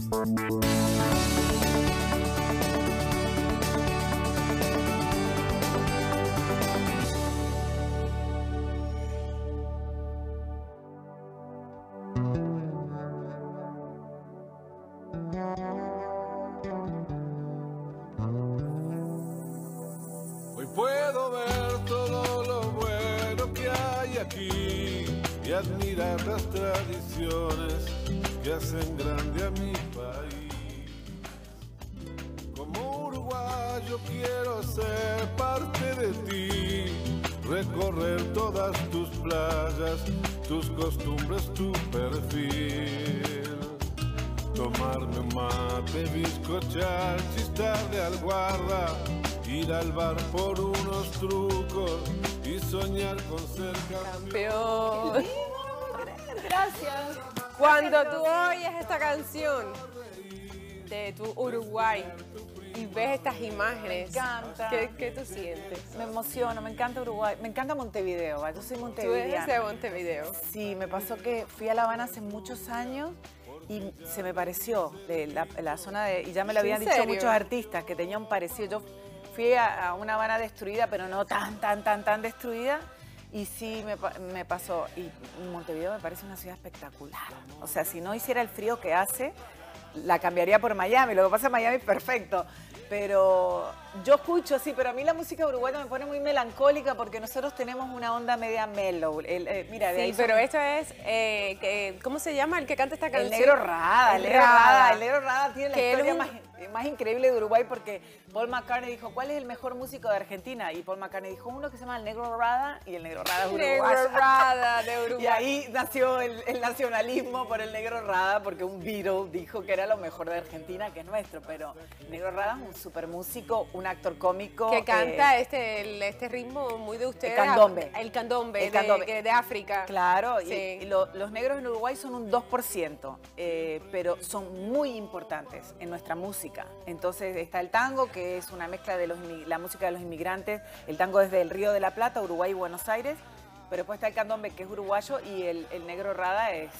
Thank you. en grande a mi país. Como uruguayo quiero ser parte de ti, recorrer todas tus playas, tus costumbres, tu perfil. Tomarme un mate, bizcochar, chistar de alguarda, ir al bar por unos trucos y soñar con ser campeón. campeón. Gracias. Cuando tú oyes esta canción de tu Uruguay y ves estas imágenes, ¿qué, ¿qué, tú sientes? Me emociono, me encanta Uruguay, me encanta Montevideo, yo soy ¿Tú eres de Montevideo? Sí, me pasó que fui a La Habana hace muchos años y se me pareció de la, zona de... Y ya me lo habían dicho muchos artistas que tenían parecido. Yo fui a una Habana destruida, pero no tan, tan, tan, tan destruida. Y sí, me, me, pasó. Y Montevideo me parece una ciudad espectacular. O sea, si no hiciera el frío que hace, la cambiaría por Miami. Lo que pasa en Miami es perfecto. Pero yo escucho, sí, pero a mí la música uruguaya me pone muy melancólica porque nosotros tenemos una onda media mellow. Eh, mira, sí, pero esto es, eh, que, ¿cómo se llama el que canta esta canción? El Negro Rada. El, Rada. El Negro Rada tiene la historia más más increíble de Uruguay porque Paul McCartney dijo, ¿cuál es el mejor músico de Argentina? Y Paul McCartney dijo uno que se llama el Negro Rada y el Negro Rada es Uruguay. Y ahí nació el, nacionalismo por el Negro Rada porque un Beatle dijo que era lo mejor de Argentina, que es nuestro, pero Negro Rada es un super músico, un actor cómico. Que eh, canta este, este ritmo muy de ustedes. El candombe. El candombe, el candombe. De, África. Claro, y, los negros en Uruguay son un 2%, eh, pero son muy importantes en nuestra música entonces está el tango, que es una mezcla de la música de los inmigrantes. El tango desde el Río de la Plata, Uruguay y Buenos Aires. Pero después está el candombe, que es uruguayo, y el, negro rada es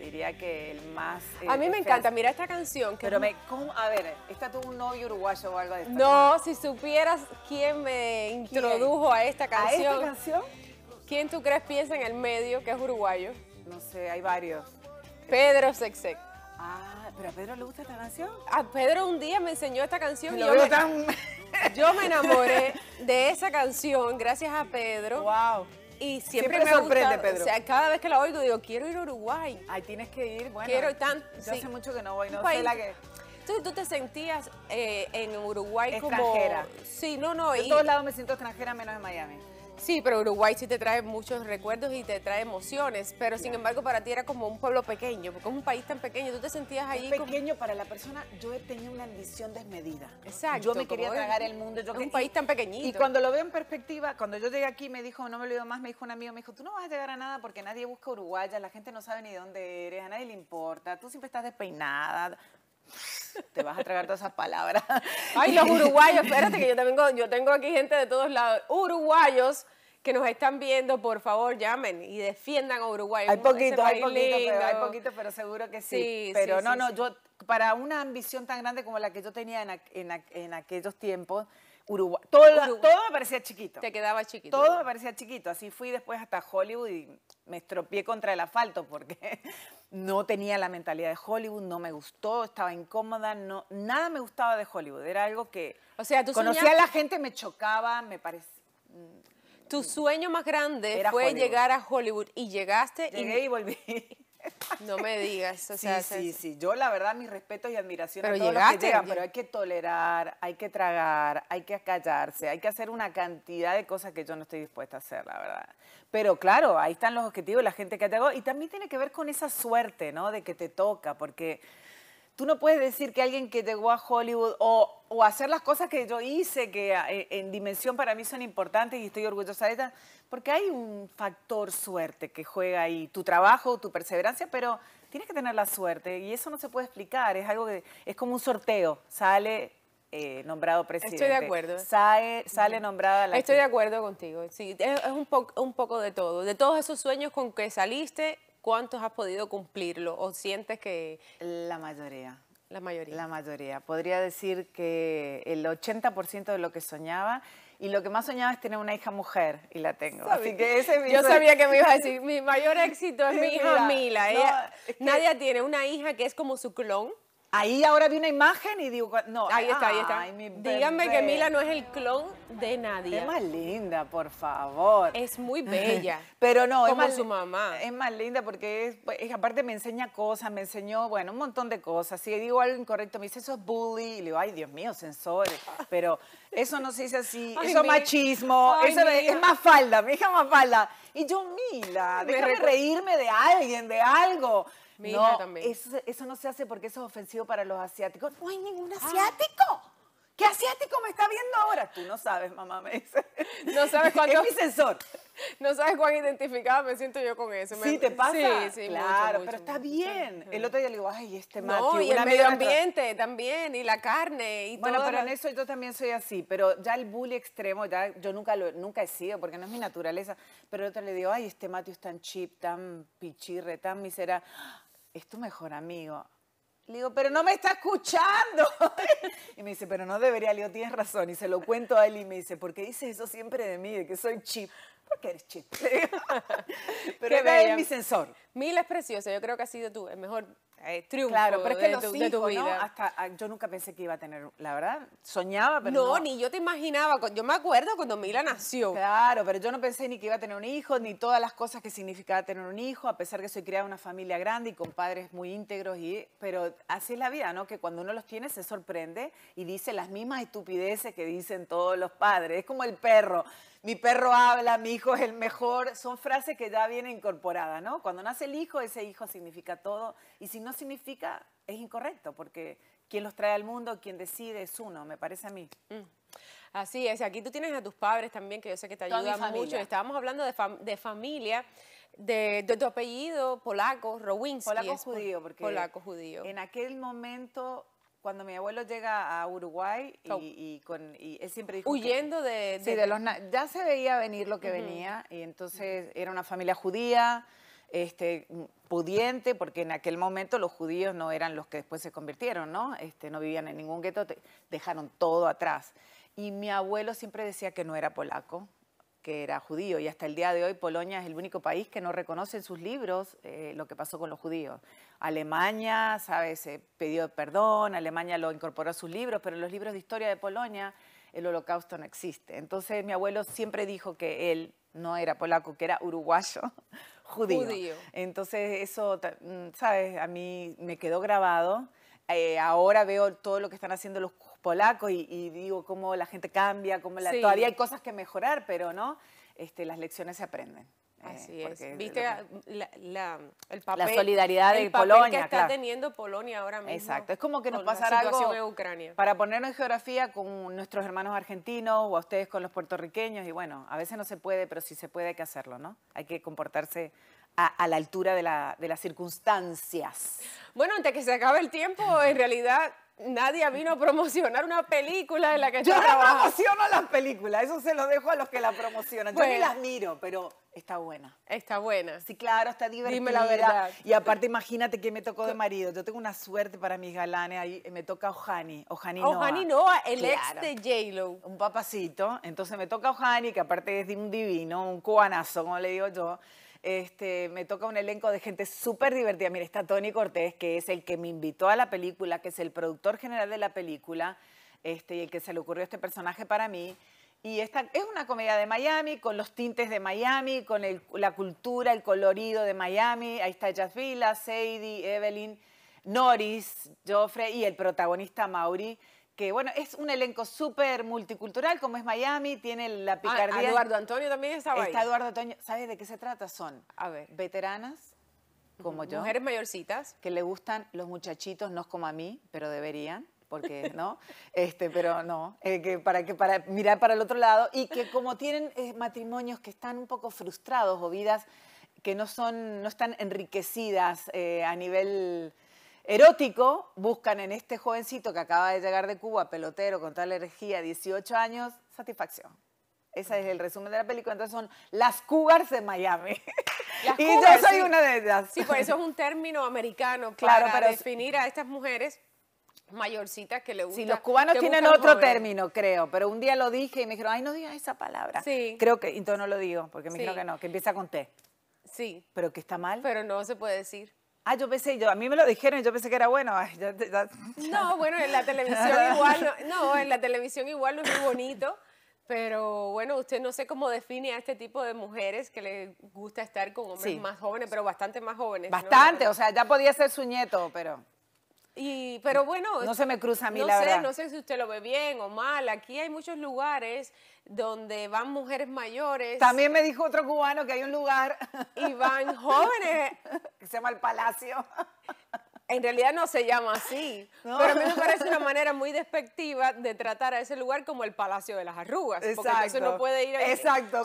diría que el más... Eh, a mí me encanta, mira esta canción. Que Pero a ver, ¿esta tuvo un novio uruguayo o algo de esto? No, si supieras quién me introdujo a esta canción. ¿A esta canción? ¿Quién tú crees piensa en el medio que es uruguayo? No sé, hay varios. Pedro Sexec. Ah. ¿Pero a Pedro le gusta esta canción? A Pedro un día me enseñó esta canción y yo me, yo me enamoré de esa canción gracias a Pedro. ¡Wow! Y siempre, siempre me, sorprende, Pedro. O sea, cada vez que la oigo digo, quiero ir a Uruguay. Ahí tienes que ir, bueno. Quiero tan... Yo hace mucho que no voy, no sé la que... Entonces tú te sentías eh, en Uruguay como... Extranjera. Sí, no, no. En todos lados me siento extranjera menos en Miami. Sí, pero Uruguay sí te trae muchos recuerdos y te trae emociones, pero sin embargo para ti era como un pueblo pequeño, porque es un país tan pequeño, tú te sentías ahí... pequeño para la persona, yo tenía una ambición desmedida. Exacto. Yo me quería tragar el mundo. Yo es un país tan pequeñito. Y cuando lo veo en perspectiva, cuando yo llegué aquí me dijo, no me lo olvido más, me dijo un amigo, me dijo, tú no vas a llegar a nada porque nadie busca uruguaya, la gente no sabe ni dónde eres, a nadie le importa, tú siempre estás despeinada, te vas a tragar todas esas palabras. Ay, los uruguayos, espérate que yo tengo, yo tengo aquí gente de todos lados. Uruguayos que nos están viendo, por favor, llamen y defiendan a Uruguay. Hay poquitos, hay poquitos, pero, poquito, pero seguro que sí. pero no, no, yo para una ambición tan grande como la que yo tenía en, aquellos tiempos, Uruguay, todo, todo me parecía chiquito. Te quedaba chiquito. Todo me parecía chiquito. Así fui después hasta Hollywood y me estropié contra el asfalto porque no tenía la mentalidad de Hollywood, no me gustó, estaba incómoda, no, nada me gustaba de Hollywood, era algo que o sea, ¿tú conocía a la gente, me chocaba, me parece mm, Tu mm. sueño más grande fue llegar a Hollywood y llegaste Llegué y... y volví. No me digas. eso sí, sea, sí, sí. Yo, la verdad, mis respetos y admiración pero a que pero hay que tolerar, hay que tragar, hay que callarse, hay que hacer una cantidad de cosas que yo no estoy dispuesta a hacer, la verdad. Pero claro, ahí están los objetivos, la gente que te hago, y también tiene que ver con esa suerte, ¿no? De que te toca, porque tú no puedes decir que alguien que llegó a Hollywood o, hacer las cosas que yo hice, que eh, en, dimensión para mí son importantes y estoy orgullosa de ellas, porque hay un factor suerte que juega ahí, tu trabajo, tu perseverancia, pero tienes que tener la suerte y eso no se puede explicar, es algo que es como un sorteo, sale eh, nombrado presidente. Estoy de acuerdo. Sale, sale nombrada la... Estoy de acuerdo contigo, sí, es, un poco de todo, de todos esos sueños con que saliste ¿Cuántos has podido cumplirlo o sientes que...? La mayoría. La mayoría. La mayoría. Podría decir que el 80% de lo que soñaba y lo que más soñaba es tener una hija mujer y la tengo. Yo sabía que me iba a decir, mi mayor éxito es mi hija Mila. Nadie tiene una hija que es como su clon. Ahí ahora vi una imagen y digo, no. Ahí está, ahí está. Díganme que Mila no es el clon de nadie. Es más linda, por favor. Es muy bella. Pero no, es más, su mamá. Es más linda porque es, pues, aparte me enseña cosas, me enseñó, bueno, un montón de cosas. Si digo algo incorrecto, me dice, eso es bully. Y le digo, ay, Dios mío, sensores. Pero eso no se dice así, eso es machismo, eso es, es más falda, mi hija más falda. Y yo, Mila, déjame reírme de alguien, de algo no, Eso, no se hace porque eso es ofensivo para los asiáticos. No hay ningún ah. asiático. ¿Qué asiático me está viendo ahora? Tú no sabes, mamá, me dice. No sabes es mi sensor. No sabes cuán identificada me siento yo con eso. Sí, te pasa. Sí, sí, claro, pero está bien. El otro día le digo, ay, este Matthew. y el medio ambiente también, y la carne, bueno, pero en eso yo también soy así, pero ya el bully extremo, ya yo nunca lo, nunca he sido, porque no es mi naturaleza. Pero el otro le digo, ay, este Matthew es tan chip, tan pichirre, tan miserable es tu mejor amigo. Le digo, pero no me está escuchando. y me dice, pero no debería. Leo, tienes razón. Y se lo cuento a él y me dice, ¿por qué dices eso siempre de mí, de que soy chip? Porque eres chip. pero es mi sensor. Mil es preciosa. Yo creo que ha sido tú el mejor eh, triunfo claro, de, tu, ah, yo nunca pensé que iba a tener, la verdad, soñaba, pero no, ni yo te imaginaba, yo me acuerdo cuando Mila nació. Claro, pero yo no pensé ni que iba a tener un hijo, ni todas las cosas que significaba tener un hijo, a pesar que soy criada en una familia grande y con padres muy íntegros, y, pero así es la vida, ¿no? Que cuando uno los tiene se sorprende y dice las mismas estupideces que dicen todos los padres, es como el perro mi perro habla, mi hijo es el mejor, son frases que ya vienen incorporadas, ¿no? Cuando nace el hijo, ese hijo significa todo, y si no significa, es incorrecto, porque quien los trae al mundo, quien decide es uno, me parece a mí. Mm. Así es, aquí tú tienes a tus padres también, que yo sé que te ayudan mucho. Estábamos hablando de, familia, de, tu apellido polaco, Rowinski. Polaco judío, porque polaco judío. en aquel momento cuando mi abuelo llega a Uruguay y, con, él siempre dijo... Huyendo de, de, Sí, de los... Ya se veía venir lo que venía y entonces era una familia judía, este, pudiente, porque en aquel momento los judíos no eran los que después se convirtieron, ¿no? Este, no vivían en ningún gueto, dejaron todo atrás. Y mi abuelo siempre decía que no era polaco, que era judío y hasta el día de hoy Polonia es el único país que no reconoce en sus libros eh, lo que pasó con los judíos. Alemania, ¿sabes? Se pidió perdón, Alemania lo incorporó a sus libros, pero en los libros de historia de Polonia el holocausto no existe. Entonces mi abuelo siempre dijo que él no era polaco, que era uruguayo judío. Entonces eso, mm, ¿sabes? A mí me quedó grabado. Eh, ahora veo todo lo que están haciendo los polaco y, digo cómo la gente cambia, cómo la, todavía hay cosas que mejorar, pero no, este, las lecciones se aprenden. Eh, Así es. Viste la, el papel, la solidaridad de el papel Polonia. que está teniendo Polonia ahora mismo. Exacto. Es como que nos pasará algo. Ucrania. Para ponernos en geografía con nuestros hermanos argentinos o a ustedes con los puertorriqueños. Y bueno, a veces no se puede, pero si se puede hay que hacerlo, ¿no? Hay que comportarse a, la altura de, de las circunstancias. Bueno, antes que se acabe el tiempo, en realidad Nadie vino a promocionar una película de la que yo no promociono las películas, eso se lo dejo a los que la promocionan. Yo ni las miro, pero está buena. Está buena. Sí, claro, está divertida. Dime la verdad. Y aparte, imagínate que me tocó de marido. Yo tengo una suerte para mis galanes. Ahí me toca Ojani. Ojani no. Ojani Noah, el ex de J-Lo. Un papacito. Entonces me toca Ojani, que aparte es un divino, un cubanazo, como le digo yo. Este, me toca un elenco de gente súper divertida. Mira, está Tony Cortés, que es el que me invitó a la película, que es el productor general de la película, este, y el que se le ocurrió este personaje para mí. Y esta es una comedia de Miami, con los tintes de Miami, con la cultura, el colorido de Miami. Ahí está Jazz Sadie, Evelyn, Norris, Joffrey y el protagonista Mauri que bueno, es un elenco súper multicultural, como es Miami, tiene la ah, picardía. Eduardo Antonio también está ahí. Está Eduardo Antonio. ¿Sabes de qué se trata? Son A ver. veteranas como yo. Mujeres mayorcitas. Que le gustan los muchachitos, no como a mí, pero deberían porque no, este, pero no, eh, que para que para mirar para el otro lado y que como tienen eh, matrimonios que están un poco frustrados o vidas que no son, no están enriquecidas eh, a nivel erótico, buscan en este jovencito que acaba de llegar de Cuba, pelotero, con tal energía, 18 años, satisfacción. Ese es el resumen de la película. Entonces son las cougars de Miami. y yo soy una de ellas. Sí, por eso es un término americano claro, para definir a estas mujeres mayorcitas que le gustan. Sí, los cubanos tienen otro término, creo, pero un día lo dije y me dijeron, ay, no digas esa palabra. Sí. Creo que, entonces no lo digo, porque me dijeron que no, que empieza con T. Sí. Pero que está mal. Pero no se puede decir. Ah, yo pensé, yo, a mí me lo dijeron y yo pensé que era bueno. No, bueno, en la televisión igual, no, en la televisión igual no es muy bonito, pero bueno, usted no sé cómo define a este tipo de mujeres que les gusta estar con hombres más jóvenes, pero bastante más jóvenes. Bastante, o sea, ya podía ser su nieto, pero... Y, pero bueno, no se me cruza a mí no sé, si usted lo ve bien o mal. Aquí hay muchos lugares donde van mujeres mayores. También me dijo otro cubano que hay un lugar. Y van jóvenes. que se llama el Palacio. En realidad no se llama así, pero a mí me parece una manera muy despectiva de tratar a ese lugar como el Palacio de las Arrugas, porque eso no puede ir... Exacto,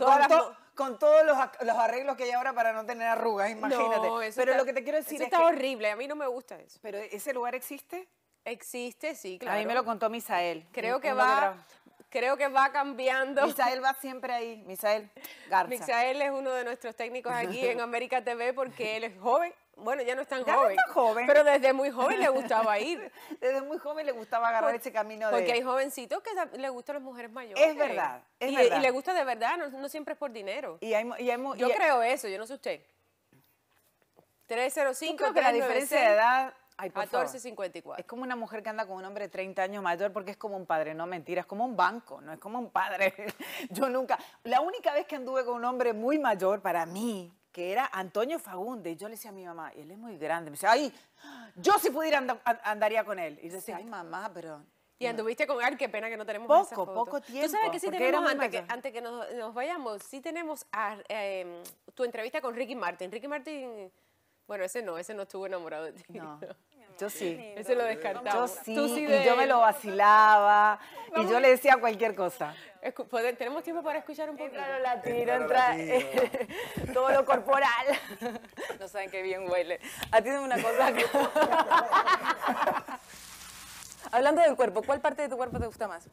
con todos los, arreglos que hay ahora para no tener arrugas, imagínate. No, eso pero lo que te quiero decir eso es está horrible, a mí no me gusta eso. ¿Pero ese lugar existe? Existe, sí, claro. A mí me lo contó Misael. Creo que va, creo que va cambiando. Misael va siempre ahí, Misael Garza. Misael es uno de nuestros técnicos aquí en América TV porque él es joven bueno, ya no es tan joven. Pero desde muy joven le gustaba ir. desde muy joven le gustaba agarrar ese camino porque de... hay jovencitos que le gustan las mujeres mayores. Es verdad, y, verdad. le gusta de verdad, no, siempre es por dinero. Y, hay, yo creo eso, yo no sé usted. 305, creo que la diferencia de edad... Ay, 14, 54. Es como una mujer que anda con un hombre 30 años mayor porque es como un padre, no mentira, es como un banco, no es como un padre. Yo nunca, la única vez que anduve con un hombre muy mayor para mí, que era Antonio Fagunde. yo le decía a mi mamá, él es muy grande. Me decía, ay, yo si pudiera andaría con él. Y yo decía, ay, mamá, pero... Y anduviste con él, qué pena que no tenemos poco, Poco tiempo. Tú sabes que sí tenemos, antes que, antes que, nos, nos, vayamos, sí tenemos eh, tu entrevista con Ricky Martin. Ricky Martin, bueno, ese no, ese no estuvo enamorado de ti. no. Yo sí. Ese lo descartaba Yo sí, y yo me lo vacilaba, y yo le decía cualquier cosa. ¿Tenemos tiempo para escuchar un poco? Entra lo latino, entra, todo lo corporal. No saben qué bien huele. atiende una cosa. Hablando del cuerpo, ¿cuál parte de tu cuerpo te gusta más?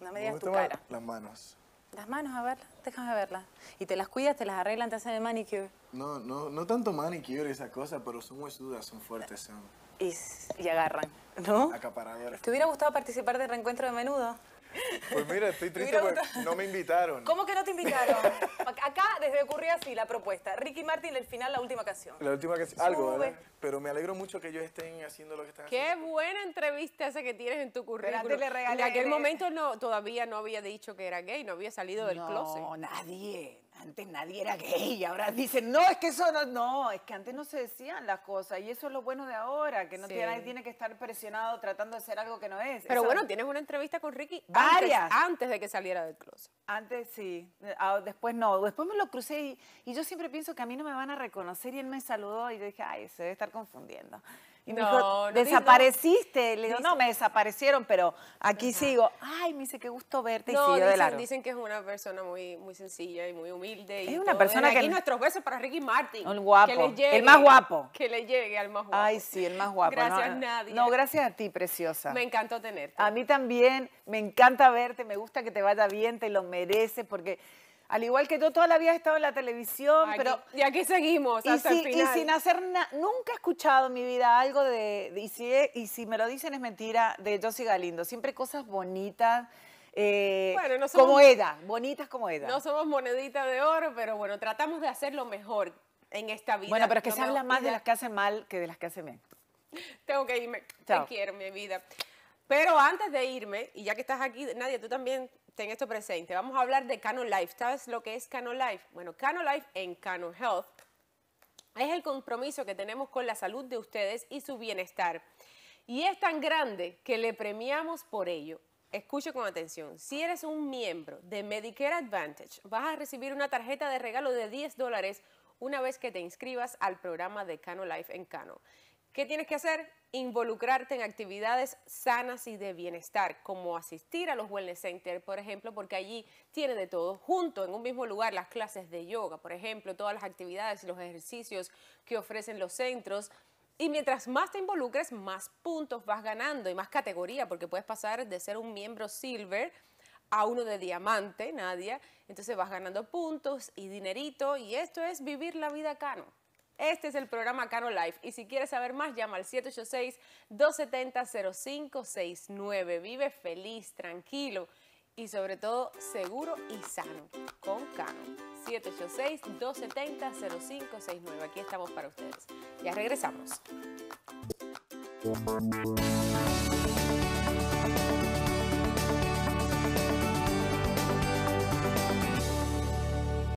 No me digas tu cara. Las manos. Las manos, a ver, déjame verlas. Y te las cuidas, te las arreglan, te hacen el manicure. No, no, no tanto manicure esa esas pero son huesudas, son fuertes, son y, agarran, ¿no? Acaparadores. ¿Te hubiera gustado participar del reencuentro de menudo? Pues mira, estoy triste porque no me invitaron. ¿Cómo que no te invitaron? Acá desde ocurrió así la propuesta. Ricky Martin, el final, la última canción. La última canción, algo, Pero me alegro mucho que ellos estén haciendo lo que están haciendo. Qué buena entrevista esa que tienes en tu currículum. En aquel momento no, todavía no había dicho que era gay, no había salido del closet. No, nadie antes nadie era gay, ahora dicen, no, es que eso no, no, es que antes no se decían las cosas y eso es lo bueno de ahora, que no tiene, que estar presionado tratando de hacer algo que no es. Pero bueno, tienes una entrevista con Ricky Antes, de que saliera del closet. Antes sí, ah, después no, después me lo crucé y, y yo siempre pienso que a mí no me van a reconocer y él me saludó y yo dije, ay, se debe estar confundiendo desapareciste. Le digo, no, me desaparecieron, pero aquí sigo. Ay, me dice, qué gusto verte. y dicen, dicen que es una persona muy, muy sencilla y muy humilde. Es y una persona que... Aquí nuestros besos para Ricky Martin. Un guapo. el más guapo. Que le llegue al más guapo. Ay, sí, el más guapo. Gracias, a nadie. No, gracias a ti, preciosa. Me encantó tenerte. A mí también. Me encanta verte. Me gusta que te vaya bien. Te lo mereces porque al igual que yo, toda la vida he estado en la televisión, pero... Y aquí seguimos y Y sin hacer nada, nunca he escuchado en mi vida algo de, y, si, me lo dicen es mentira, de Josie Galindo. Siempre cosas bonitas. Eh, como era, bonitas como Eda. No somos moneditas de oro, pero bueno, tratamos de hacer lo mejor en esta vida. Bueno, pero es que se habla más de las que hacen mal que de las que hacen bien. Tengo que irme. Te quiero, mi vida. Pero antes de irme, y ya que estás aquí, Nadia, tú también ten esto presente. Vamos a hablar de Canon Life. ¿Sabes lo que es Canon Life? Bueno, Canon Life en Canon Health es el compromiso que tenemos con la salud de ustedes y su bienestar. Y es tan grande que le premiamos por ello. Escuche con atención, si eres un miembro de Medicare Advantage, vas a recibir una tarjeta de regalo de 10 dólares una vez que te inscribas al programa de Cano Life en Cano. ¿Qué tienes que hacer? Involucrarte en actividades sanas y de bienestar, como asistir a los wellness centers, por ejemplo, porque allí tiene de todo junto, en un mismo lugar, las clases de yoga, por ejemplo, todas las actividades y los ejercicios que ofrecen los centros. Y mientras más te involucres, más puntos vas ganando y más categoría, porque puedes pasar de ser un miembro silver a uno de diamante, Nadia. Entonces vas ganando puntos y dinerito y esto es vivir la vida cano. Este es el programa Cano Life y si quieres saber más llama al 786-270-0569. Vive feliz, tranquilo y sobre todo seguro y sano con Cano. 786-270-0569. Aquí estamos para ustedes. Ya regresamos.